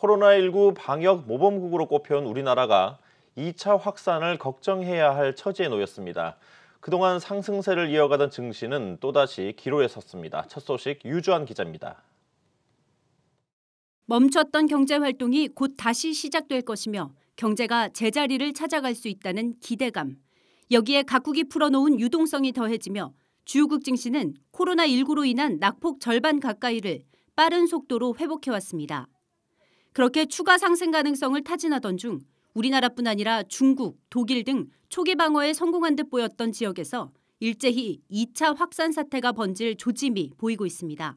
코로나19 방역 모범국으로 꼽혀온 우리나라가 2차 확산을 걱정해야 할 처지에 놓였습니다. 그동안 상승세를 이어가던 증시는 또다시 기로에 섰습니다. 첫 소식 유주환 기자입니다. 멈췄던 경제 활동이 곧 다시 시작될 것이며 경제가 제자리를 찾아갈 수 있다는 기대감. 여기에 각국이 풀어놓은 유동성이 더해지며 주요국 증시는 코로나19로 인한 낙폭 절반 가까이를 빠른 속도로 회복해왔습니다. 그렇게 추가 상승 가능성을 타진하던 중 우리나라뿐 아니라 중국, 독일 등 초기 방어에 성공한 듯 보였던 지역에서 일제히 2차 확산 사태가 번질 조짐이 보이고 있습니다.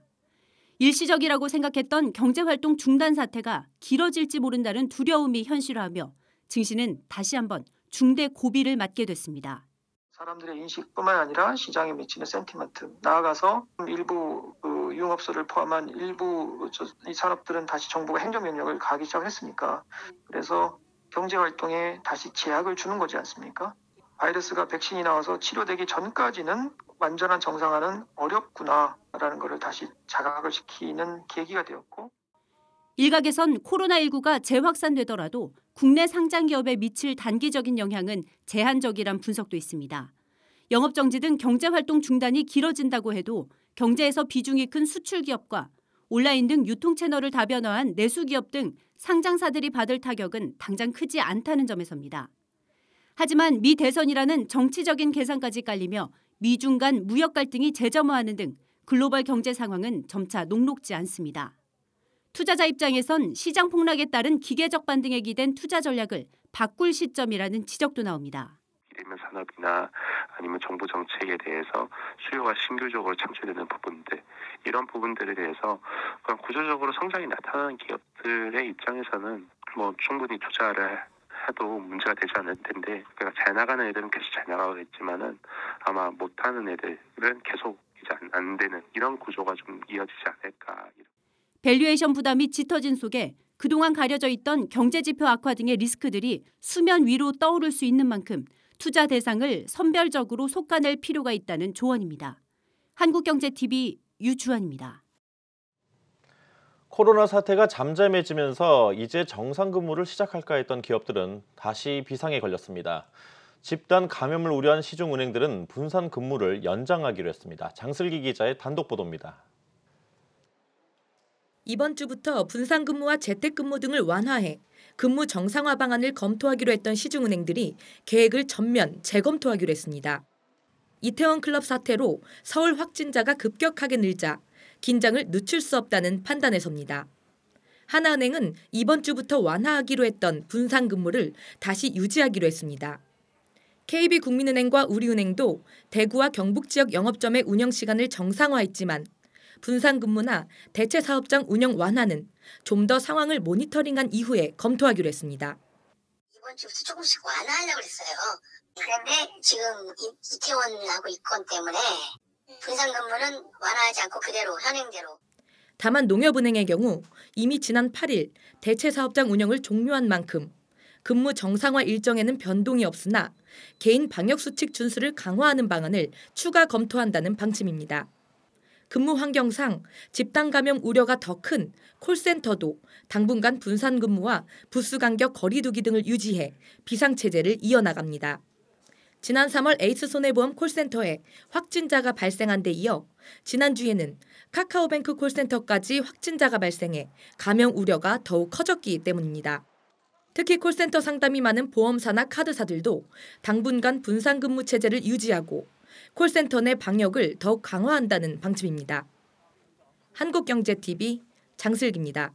일시적이라고 생각했던 경제활동 중단 사태가 길어질지 모른다는 두려움이 현실화하며 증시는 다시 한번 중대 고비를 맞게 됐습니다. 사람들의 인식뿐만 아니라 시장에 미치는 센티먼트, 나아가서 일부 그또 유흥업소를 포함한 일부 이 산업들은 다시 정부가 행정 영역을 가기 시작했으니까 그래서 경제 활동에 다시 제약을 주는 거지 않습니까? 바이러스가 백신이 나와서 치료되기 전까지는 완전한 정상화는 어렵구나라는 것을 다시 자각을 시키는 계기가 되었고 일각에선 코로나19가 재확산되더라도 국내 상장 기업에 미칠 단기적인 영향은 제한적이란 분석도 있습니다. 영업 정지 등 경제 활동 중단이 길어진다고 해도 경제에서 비중이 큰 수출 기업과 온라인 등 유통 채널을 다변화한 내수 기업 등 상장사들이 받을 타격은 당장 크지 않다는 점에서입니다. 하지만 미 대선이라는 정치적인 계산까지 깔리며 미중 간 무역 갈등이 재점화하는 등 글로벌 경제 상황은 점차 녹록지 않습니다. 투자자 입장에선 시장 폭락에 따른 기계적 반등에 기댄 투자 전략을 바꿀 시점이라는 지적도 나옵니다. 이면 산업이나 아니면 정부 정책에 대해서 수요가 신규적으로 창출되는 부분들 이런 부분들에 대해서 그런 구조적으로 성장이 나타나는 기업들의 입장에서는 뭐 충분히 투자를 해도 문제가 되지 않을 텐데 그러니까 잘 나가는 애들은 계속 잘 나가겠지만은 아마 못하는 애들은 계속 이제 안, 안 되는 이런 구조가 좀 이어지지 않을까. 밸류에이션 부담이 짙어진 속에 그동안 가려져 있던 경제 지표 악화 등의 리스크들이 수면 위로 떠오를 수 있는 만큼 투자 대상을 선별적으로 속아낼 필요가 있다는 조언입니다. 한국경제TV 유주환입니다. 코로나 사태가 잠잠해지면서 이제 정상 근무를 시작할까 했던 기업들은 다시 비상에 걸렸습니다. 집단 감염을 우려한 시중 은행들은 분산 근무를 연장하기로 했습니다. 장슬기 기자의 단독 보도입니다. 이번 주부터 분산 근무와 재택 근무 등을 완화해 근무 정상화 방안을 검토하기로 했던 시중은행들이 계획을 전면 재검토하기로 했습니다. 이태원 클럽 사태로 서울 확진자가 급격하게 늘자 긴장을 늦출 수 없다는 판단에 섭니다. 하나은행은 이번 주부터 완화하기로 했던 분산 근무를 다시 유지하기로 했습니다. KB국민은행과 우리은행도 대구와 경북 지역 영업점의 운영 시간을 정상화했지만 분산 근무나 대체 사업장 운영 완화는 좀 더 상황을 모니터링한 이후에 검토하기로 했습니다. 이번 주부터 조금씩 완화하려고 했어요. 그런데 지금 이, 태원하고 이권 때문에 분산 근무는 완화하지 않고 그대로 현행대로. 다만 농협은행의 경우 이미 지난 8일 대체 사업장 운영을 종료한 만큼 근무 정상화 일정에는 변동이 없으나 개인 방역 수칙 준수를 강화하는 방안을 추가 검토한다는 방침입니다. 근무 환경상 집단 감염 우려가 더 큰 콜센터도 당분간 분산 근무와 부스 간격 거리두기 등을 유지해 비상체제를 이어나갑니다. 지난 3월 에이스 손해보험 콜센터에 확진자가 발생한 데 이어 지난주에는 카카오뱅크 콜센터까지 확진자가 발생해 감염 우려가 더욱 커졌기 때문입니다. 특히 콜센터 상담이 많은 보험사나 카드사들도 당분간 분산 근무 체제를 유지하고 콜센터 내 방역을 더욱 강화한다는 방침입니다. 한국경제TV 장슬기입니다.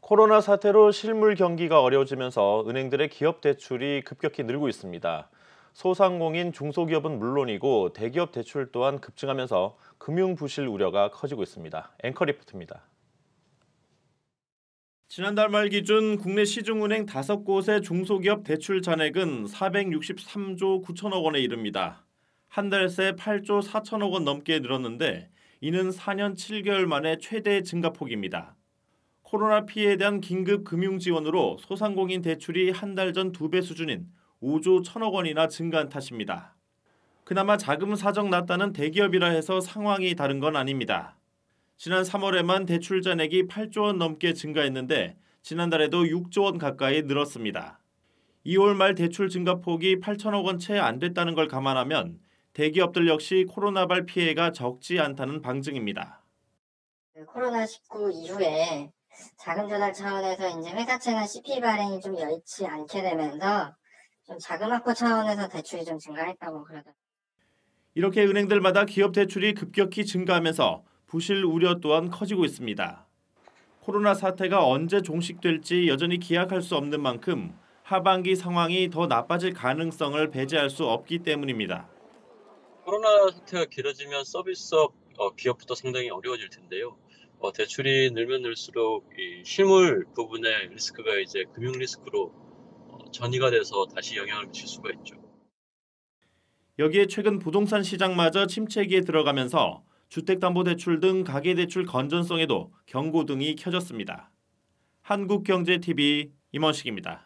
코로나 사태로 실물 경기가 어려워지면서 은행들의 기업 대출이 급격히 늘고 있습니다. 소상공인 중소기업은 물론이고 대기업 대출 또한 급증하면서 금융 부실 우려가 커지고 있습니다. 앵커 리포트입니다. 지난달 말 기준 국내 시중은행 5곳의 중소기업 대출 잔액은 463조 9천억 원에 이릅니다. 한 달 새 8조 4천억 원 넘게 늘었는데 이는 4년 7개월 만에 최대 증가폭입니다. 코로나 피해에 대한 긴급 금융 지원으로 소상공인 대출이 한 달 전 두 배 수준인 5조 1천억 원이나 증가한 탓입니다. 그나마 자금 사정 났다는 대기업이라 해서 상황이 다른 건 아닙니다. 지난 3월에만 대출 잔액이 8조 원 넘게 증가했는데 지난달에도 6조 원 가까이 늘었습니다. 2월 말 대출 증가 폭이 8천억 원 채 안 됐다는 걸 감안하면 대기업들 역시 코로나발 피해가 적지 않다는 방증입니다. 코로나19 이후에 자금 조달 차원에서 이제 회사채나 CP 발행이 좀 여의치 않게 되면서 좀 자금 확보 차원에서 대출이 좀 증가했다고 그러더라고요. 이렇게 은행들마다 기업 대출이 급격히 증가하면서 부실 우려 또한 커지고 있습니다. 코로나 사태가 언제 종식될지 여전히 기약할 수 없는 만큼 하반기 상황이 더 나빠질 가능성을 배제할 수 없기 때문입니다. 코로나 사태가 길어지면 서비스업 어, 기업부터 상당히 어려워질 텐데요. 어, 대출이 늘면 늘수록 실물 부분의 리스크가 이제 금융 리스크로 어, 전이가 돼서 다시 영향을 미칠 수가 있죠. 여기에 최근 부동산 시장마저 침체기에 들어가면서 주택담보대출 등 가계대출 건전성에도 경고등이 켜졌습니다. 한국경제TV 임원식입니다.